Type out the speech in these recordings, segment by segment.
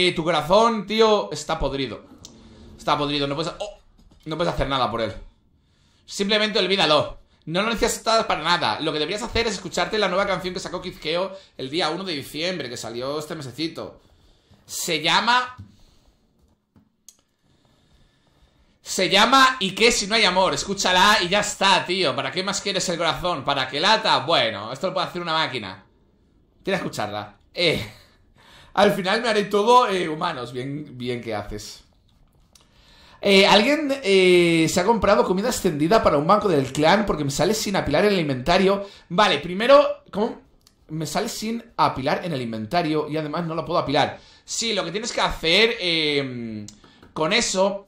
Eh, tu corazón, tío, está podrido. Está podrido, no puedes, oh, no puedes hacer nada por él. Simplemente olvídalo. No lo necesitas para nada. Lo que deberías hacer es escucharte la nueva canción que sacó Kizkeo el día 1 de diciembre, que salió este mesecito. Se llama... Se llama ¿Y qué si no hay amor? Escúchala y ya está, tío. ¿Para qué más quieres el corazón? ¿Para qué lata? Bueno, esto lo puede hacer una máquina. Tienes que escucharla. Eh... Al final me haré todo eh, humanos. Bien, bien que haces. Eh, Alguien eh, se ha comprado comida extendida para un banco del clan porque me sale sin apilar en el inventario. Vale, primero, ¿cómo? Me sale sin apilar en el inventario y además no la puedo apilar. Sí, lo que tienes que hacer eh, con eso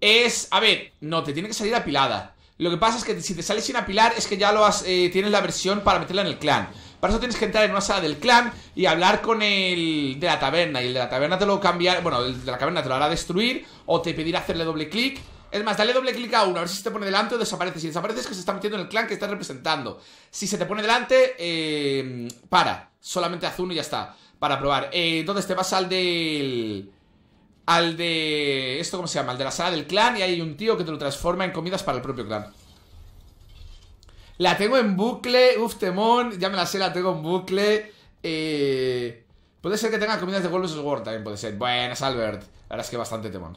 es... A ver, no, te tiene que salir apilada. Lo que pasa es que si te sale sin apilar es que ya lo has, eh, tienes la versión para meterla en el clan. Para eso tienes que entrar en una sala del clan y hablar con el de la taberna. Y el de la taberna te lo cambiará. Bueno, el de la taberna te lo hará destruir o te pedirá hacerle doble clic. Es más, dale doble clic a uno, a ver si se te pone delante o desaparece. Si desaparece es que se está metiendo en el clan que estás representando. Si se te pone delante, eh, para. Solamente haz uno y ya está. Para probar. Eh, entonces te vas al del. Al de. ¿Esto cómo se llama? Al de la sala del clan. Y hay un tío que te lo transforma en comidas para el propio clan. La tengo en bucle, uf, temón, ya me la sé, la tengo en bucle. Eh, puede ser que tenga comidas de World también, puede ser. Buenas, Albert. La es que bastante temón.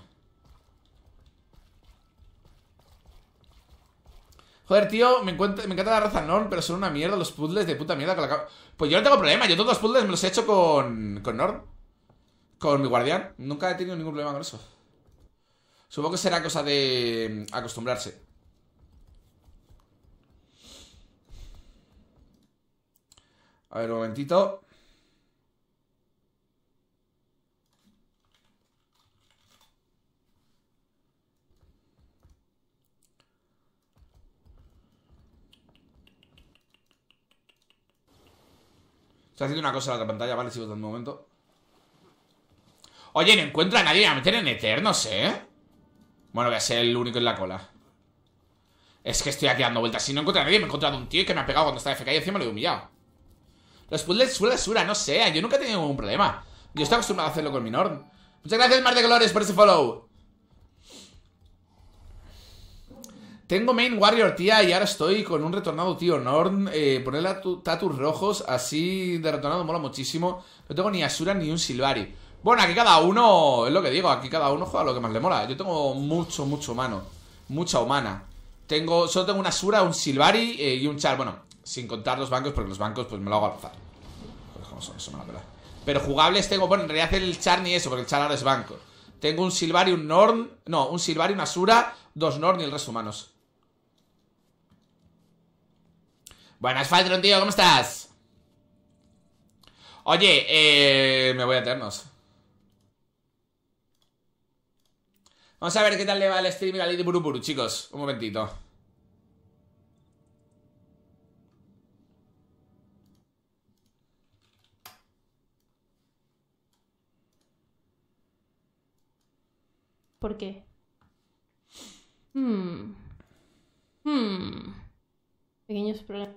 Joder, tío, me, encanta la raza Norn, pero son una mierda los puzzles de puta mierda que la... Pues yo no tengo problema, yo todos los puzzles me los he hecho con, con Norn. Con mi guardián. Nunca he tenido ningún problema con eso. Supongo que será cosa de mm, acostumbrarse. A ver, un momentito. Estoy haciendo una cosa en la otra pantalla, vale, sigo dando un momento. Oye, no encuentro a nadie a meter en Eternos, ¿eh? Bueno, voy a ser el único en la cola. Es que estoy aquí dando vueltas. Si no encuentro a nadie, me he encontrado un tío que me ha pegado cuando estaba FK y encima lo he humillado. Los puzzles suelen Asura, no sé. Yo nunca he tenido ningún problema. Yo estoy acostumbrado a hacerlo con mi Norn Muchas gracias, Mar de Colores, por ese follow. Tengo Main Warrior, tía, y ahora estoy con un retornado, tío. Norn, eh, ponerle tatus rojos así de retornado mola muchísimo. No tengo ni Asura ni un Silvari. Bueno, aquí cada uno, es lo que digo, aquí cada uno juega lo que más le mola. Yo tengo mucho, mucho humano. Mucha humana. Tengo, solo tengo una Asura, un Silvari eh, y un Char. Bueno, sin contar los bancos, porque los bancos pues me lo hago al Pero jugables tengo, bueno, en realidad el Char ni eso, porque el Char ahora es banco. Tengo un y un Norn, no, un y una sura dos Norn y el resto humanos. Buenas, Faltron, tío, ¿cómo estás? Oye, eh, me voy a Eternos. Vamos a ver qué tal le va el streaming a Lady Buruburu, chicos. Un momentito. ¿Por qué? Hmm. hmm. Pequeños problemas.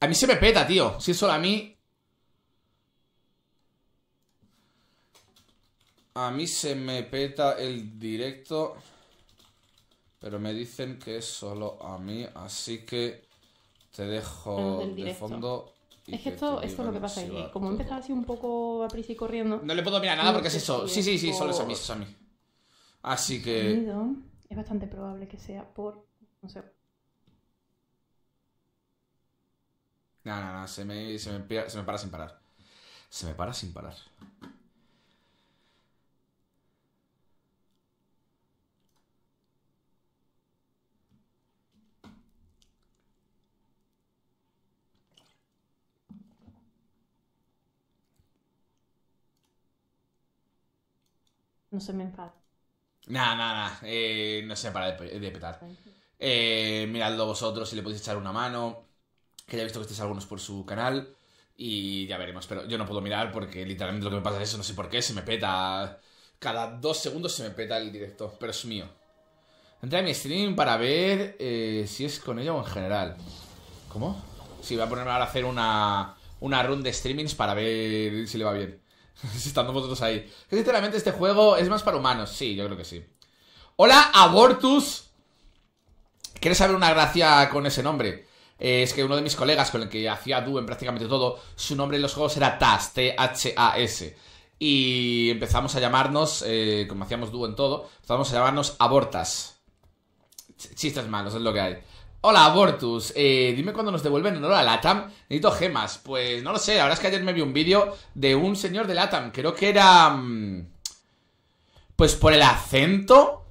A mí se me peta, tío. Si es solo a mí. A mí se me peta el directo. Pero me dicen que es solo a mí. Así que te dejo de fondo. Es que esto, es lo que pasa ahí. Como empezaba así un poco a prisa y corriendo. No le puedo mirar nada porque es eso. Sí, sí, sí, solo es a mí, es Así que. Es bastante probable que sea por. No sé. No, no, no, se se me para sin parar. Se me para sin parar. No se me enfada. Eh, no, no, no, no se para de, de petar. Eh, miradlo vosotros si le podéis echar una mano. Que ya he visto que estéis algunos por su canal. Y ya veremos. Pero yo no puedo mirar porque literalmente lo que me pasa es eso. No sé por qué. Se me peta. Cada dos segundos se me peta el directo. Pero es mío. Entré a mi stream para ver eh, si es con ella o en general. ¿Cómo? Si va a ponerme ahora a hacer una, una run de streamings para ver si le va bien. si Estando vosotros ahí. Que sinceramente este juego es más para humanos. Sí, yo creo que sí. Hola, Abortus. ¿Quieres saber una gracia con ese nombre? Eh, es que uno de mis colegas con el que hacía dúo en prácticamente todo, su nombre en los juegos era TAS, T-H-A-S. Y empezamos a llamarnos, eh, como hacíamos dúo en todo, empezamos a llamarnos Abortas. chistes malos, es lo que hay. Hola, Bortus, eh, dime cuándo nos devuelven oro a LATAM. Necesito gemas. Pues no lo sé, la verdad es que ayer me vi un vídeo de un señor de LATAM. Creo que era... Mm, pues por el acento...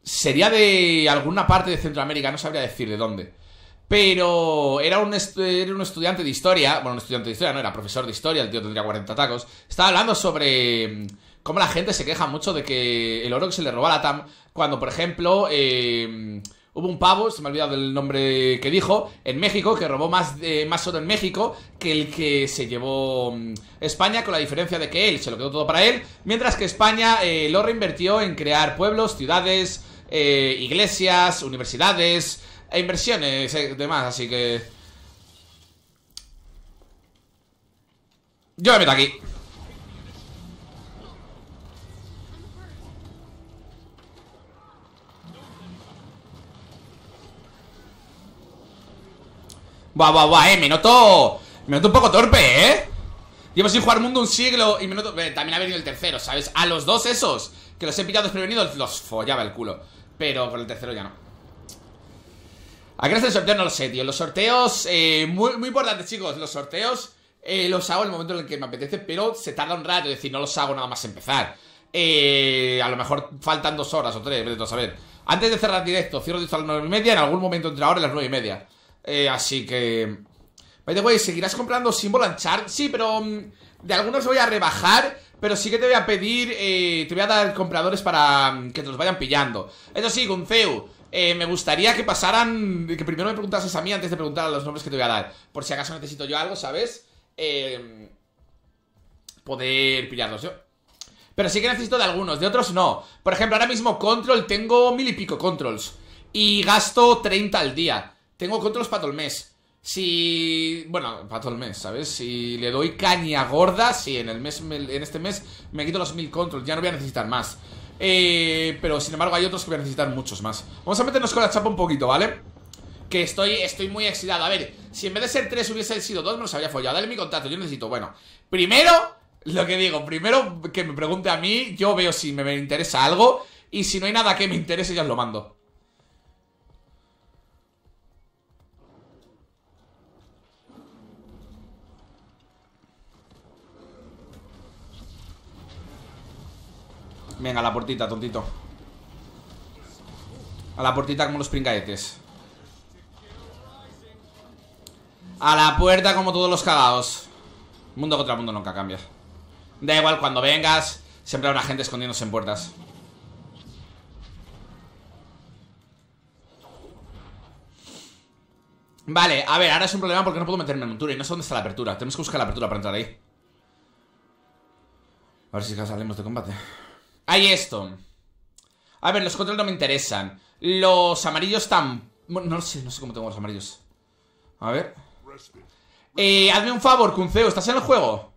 Sería de alguna parte de Centroamérica, no sabría decir de dónde. Pero era un, un estudiante de historia, bueno, un estudiante de historia, no, era profesor de historia, el tío tendría 40 tacos. Estaba hablando sobre mm, cómo la gente se queja mucho de que el oro que se le roba a LATAM... cuando, por ejemplo, eh, Hubo un pavo, se me ha olvidado el nombre que dijo, en México, que robó más, más oro en México que el que se llevó mm, España, con la diferencia de que él se lo quedó todo para él, mientras que España eh, lo reinvirtió en crear pueblos, ciudades, eh, iglesias, universidades, e inversiones y eh, demás, así que... Yo me meto aquí. Buah, va, buah, eh, me noto Me noto un poco torpe, eh Llevo sin jugar mundo un siglo y me noto eh, También ha venido el tercero, ¿sabes? A los dos esos Que los he pillado desprevenidos los follaba el culo Pero con el tercero ya no ¿A qué el sorteo? No lo sé, tío Los sorteos, eh, muy, muy importantes, chicos Los sorteos eh, los hago en el momento en el que me apetece Pero se tarda un rato, es decir, no los hago nada más empezar eh, a lo mejor faltan dos horas o tres, a ver. Antes de cerrar directo, cierro directo a las nueve y media, en algún momento entre ahora y las nueve y media. Eh, así que... By the way, ¿seguirás comprando símbolo Anchar? Sí, pero mm, de algunos voy a rebajar, pero sí que te voy a pedir, eh, te voy a dar compradores para mm, que te los vayan pillando. Eso sí, Gunceu, eh, me gustaría que pasaran, que primero me preguntases a mí antes de preguntar a los nombres que te voy a dar, por si acaso necesito yo algo, ¿sabes? Eh, poder pillarlos yo. Pero sí que necesito de algunos, de otros no. Por ejemplo, ahora mismo Control tengo mil y pico Controls y gasto 30 al día. Tengo controls para todo el mes. Si... Bueno, para todo el mes, ¿sabes? Si le doy caña gorda, si en, el mes, en este mes me quito los mil controls. Ya no voy a necesitar más. Eh, pero sin embargo hay otros que voy a necesitar muchos más. Vamos a meternos con la chapa un poquito, ¿vale? Que estoy, estoy muy excitado, A ver, si en vez de ser tres hubiese sido dos, me los habría follado. Dale mi contacto, yo necesito. Bueno, primero, lo que digo, primero que me pregunte a mí, yo veo si me interesa algo. Y si no hay nada que me interese, ya os lo mando. Venga, a la puertita, tontito A la puertita como los pringaetes A la puerta como todos los cagados Mundo contra mundo nunca cambia Da igual, cuando vengas Siempre habrá gente escondiéndose en puertas Vale, a ver, ahora es un problema porque no puedo meterme en montura Y no sé dónde está la apertura Tenemos que buscar la apertura para entrar ahí a ver si salimos de combate hay esto. A ver, los controles no me interesan. Los amarillos tan... no sé, no sé cómo tengo los amarillos. A ver. Eh, hazme un favor, Cunceo, ¿estás en el juego?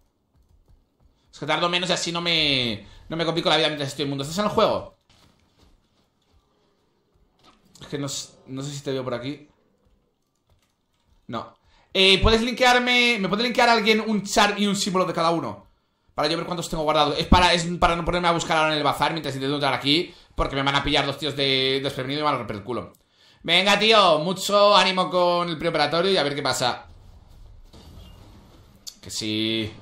Es que tardo menos y así no me... No me complico la vida mientras estoy en el mundo. ¿Estás en el juego? Es que no, no sé si te veo por aquí. No. Eh, ¿Puedes linkearme... ¿Me puede linkear alguien un char y un símbolo de cada uno? Ahora yo ver cuántos tengo guardados. Es para, para no ponerme a buscar ahora en el bazar mientras intento entrar aquí. Porque me van a pillar dos tíos de desprevenido y me van a romper el culo. Venga, tío. Mucho ánimo con el preoperatorio y a ver qué pasa. Que sí.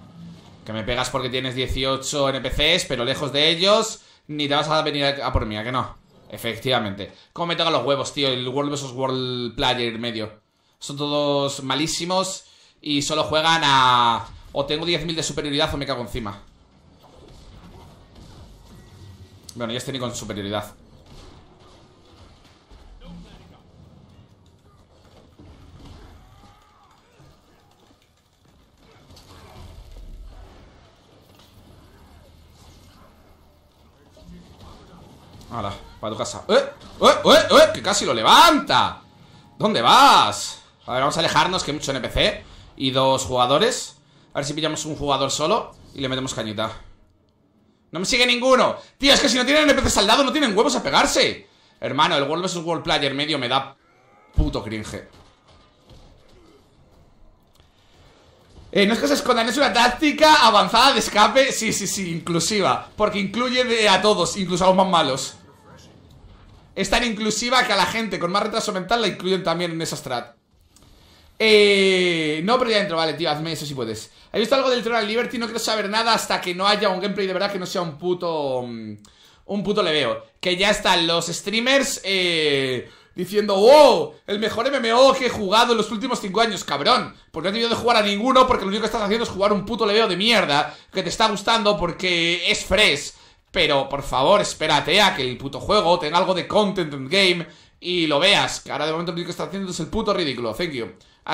Que me pegas porque tienes 18 NPCs, pero lejos de ellos. Ni te vas a venir a por mí, ¿a que no? Efectivamente. ¿Cómo me tocan los huevos, tío? El World vs. World Player medio. Son todos malísimos y solo juegan a o tengo 10.000 de superioridad o me cago encima Bueno, ya estoy ni con superioridad Hala, para tu casa ¡Eh! ¡Eh! ¡Eh! ¡Eh! ¡Que casi lo levanta! ¿Dónde vas? A ver, vamos a alejarnos, que hay mucho NPC Y dos jugadores a ver si pillamos un jugador solo y le metemos cañita. No me sigue ninguno. Tío, es que si no tienen NPCs al no tienen huevos a pegarse. Hermano, el World vs. World Player medio me da puto cringe. Eh, no es que se escondan, es una táctica avanzada de escape, sí, sí, sí, inclusiva. Porque incluye a todos, incluso a los más malos. Es tan inclusiva que a la gente con más retraso mental la incluyen también en esa strat. Eh, no, pero ya entro, vale, tío, hazme eso si puedes. ¿Has visto algo del Tron Liberty? No quiero saber nada hasta que no haya un gameplay de verdad que no sea un puto... Mm, un puto le veo. Que ya están los streamers eh, diciendo, wow, el mejor MMO que he jugado en los últimos 5 años, cabrón. Porque no he tenido de jugar a ninguno porque lo único que estás haciendo es jugar un puto leveo de mierda que te está gustando porque es fresh. Pero, por favor, espérate a que el puto juego tenga algo de content en game y lo veas. Que ahora de momento lo único que estás haciendo es el puto ridículo. Thank you.